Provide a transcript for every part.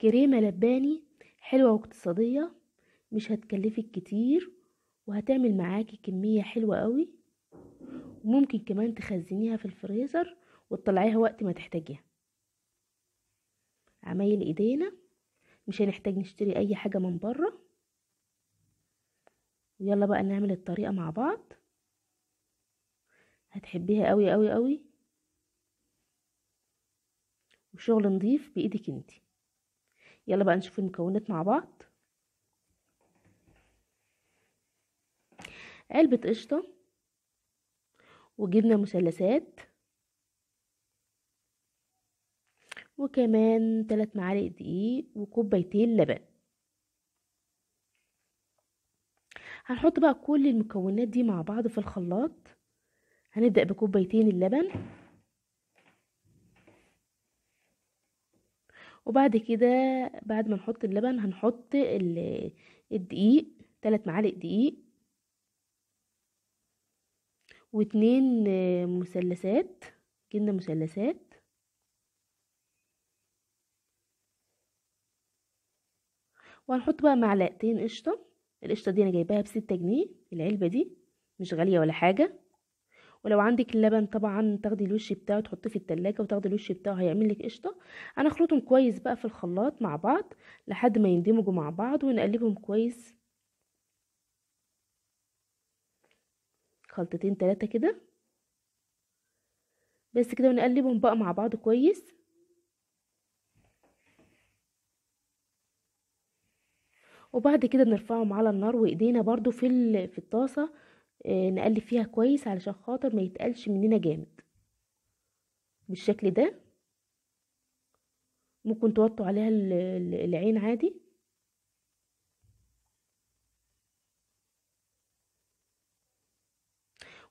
كريمة لباني حلوة واقتصادية مش هتكلفك كتير وهتعمل معاكي كمية حلوة قوي وممكن كمان تخزنيها في الفريزر وتطلعيها وقت ما تحتاجيها عمايل ايدينا مش هنحتاج نشتري اي حاجة من بره ويلا بقى نعمل الطريقة مع بعض هتحبيها قوي قوي قوي وشغل نضيف بايدك انتي يلا بقى نشوف المكونات مع بعض علبة قشطة وجبنة مثلثات وكمان تلات معالق دقيق وكوبايتين لبن هنحط بقى كل المكونات دي مع بعض في الخلاط هنبدأ بكوبايتين اللبن وبعد كده بعد ما نحط اللبن هنحط الدقيق ثلاث معالق دقيق واتنين مثلثات جبنة مثلثات وهنحط بقى معلقتين قشطة القشطة دي انا جايباها بستة جنيه العلبة دي مش غالية ولا حاجة ولو عندك اللبن طبعا تاخدي الوش بتاعه تحطيه في التلاجة وتاخدي الوش بتاعه هيعمل لك قشطة انا اخلطهم كويس بقى في الخلاط مع بعض لحد ما يندمجوا مع بعض ونقلبهم كويس خلطتين تلاتة كده بس كده ونقلبهم بقى مع بعض كويس وبعد كده بنرفعهم على النار وايدينا برضو في في الطاسه آه، نقلب فيها كويس علشان خاطر ما يتقلش مننا جامد بالشكل ده ممكن توطوا عليها العين عادي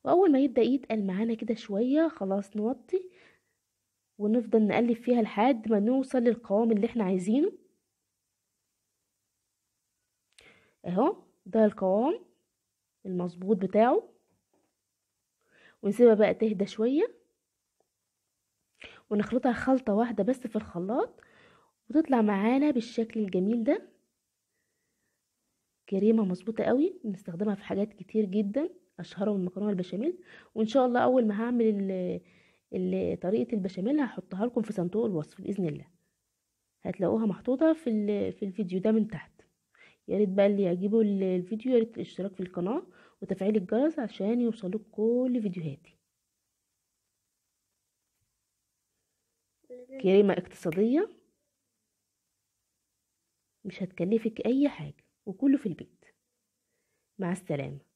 واول ما يبدا يتقل معانا كده شويه خلاص نوطي ونفضل نقلب فيها لحد ما نوصل للقوام اللي احنا عايزينه اهو ده القوام المظبوط بتاعه ونسيبها بقى تهدى شوية ونخلطها خلطة واحدة بس في الخلاط وتطلع معانا بالشكل الجميل ده كريمة مظبوطة قوي بنستخدمها في حاجات كتير جدا من المكرونة البشاميل وان شاء الله اول ما هعمل طريقة البشاميل هحطها لكم في صندوق الوصف بإذن الله هتلاقوها محطوطة في, في الفيديو ده من تحت يا ريت بقى اللي يعجبه الفيديو يا ريت الاشتراك في القناه وتفعيل الجرس عشان يوصلك كل فيديوهاتي كريمه اقتصاديه مش هتكلفك اي حاجه وكله في البيت مع السلامه